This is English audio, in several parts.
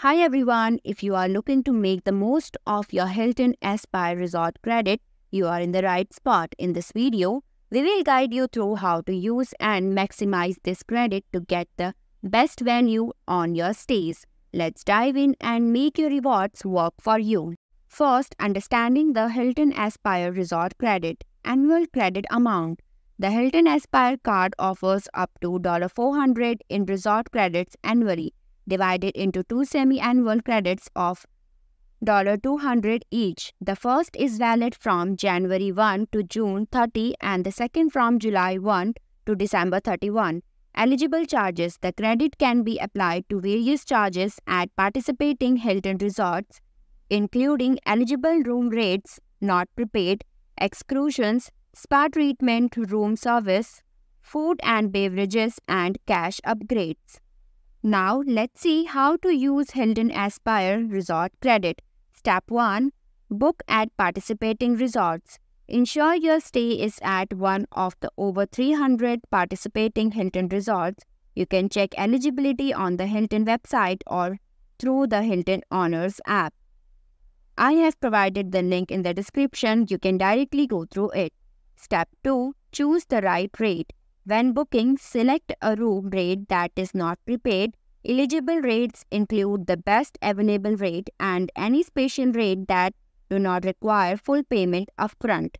Hi everyone, if you are looking to make the most of your Hilton Aspire Resort credit, you are in the right spot. In this video, we will guide you through how to use and maximize this credit to get the best value on your stays. Let's dive in and make your rewards work for you. First, understanding the Hilton Aspire Resort Credit Annual Credit Amount. The Hilton Aspire card offers up to $400 in resort credits annually divided into two semi-annual credits of $200 each. The first is valid from January 1 to June 30 and the second from July 1 to December 31. Eligible charges The credit can be applied to various charges at participating Hilton resorts, including eligible room rates not prepaid, excursions, spa treatment, room service, food and beverages, and cash upgrades. Now let's see how to use Hilton Aspire Resort Credit. Step 1. Book at participating resorts. Ensure your stay is at one of the over 300 participating Hilton resorts. You can check eligibility on the Hilton website or through the Hilton Honors app. I have provided the link in the description. You can directly go through it. Step 2. Choose the right rate. When booking, select a room rate that is not prepaid. Eligible rates include the best available rate and any special rate that do not require full payment upfront.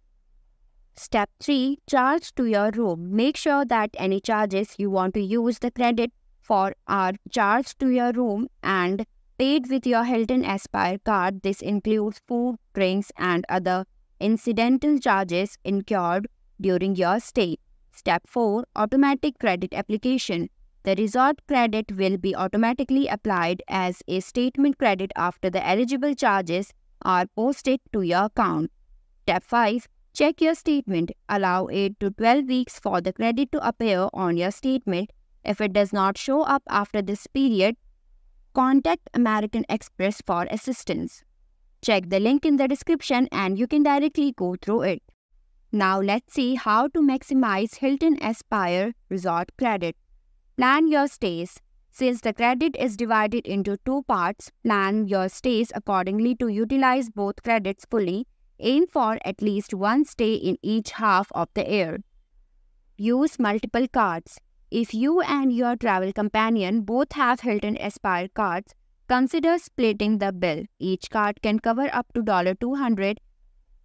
Step 3. Charge to your room. Make sure that any charges you want to use the credit for are charged to your room and paid with your Hilton Aspire card. This includes food, drinks and other incidental charges incurred during your stay. Step 4. Automatic credit application. The resort credit will be automatically applied as a statement credit after the eligible charges are posted to your account. Step 5. Check your statement. Allow 8 to 12 weeks for the credit to appear on your statement. If it does not show up after this period, contact American Express for assistance. Check the link in the description and you can directly go through it. Now let's see how to maximize Hilton Aspire Resort Credit. Plan your stays. Since the credit is divided into two parts, plan your stays accordingly to utilize both credits fully. Aim for at least one stay in each half of the year. Use multiple cards. If you and your travel companion both have Hilton Aspire cards, consider splitting the bill. Each card can cover up to $200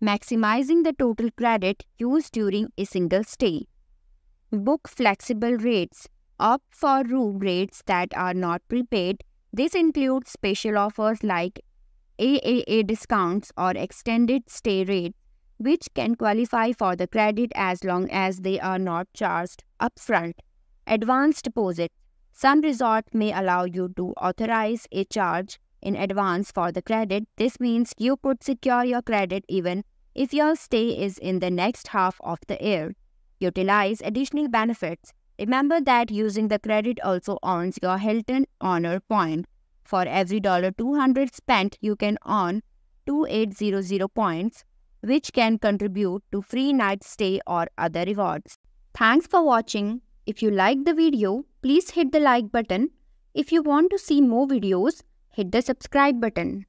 maximizing the total credit used during a single stay. Book flexible rates. Opt for room rates that are not prepaid. This includes special offers like AAA discounts or extended stay rates, which can qualify for the credit as long as they are not charged upfront. Advanced deposits. Some resorts may allow you to authorize a charge in advance for the credit. This means you could secure your credit even if your stay is in the next half of the year, utilize additional benefits. Remember that using the credit also earns your Hilton Honor Point. For every dollar 200 spent, you can earn 2800 points, which can contribute to free night stay or other rewards. Thanks for watching. If you like the video, please hit the like button. If you want to see more videos, hit the subscribe button.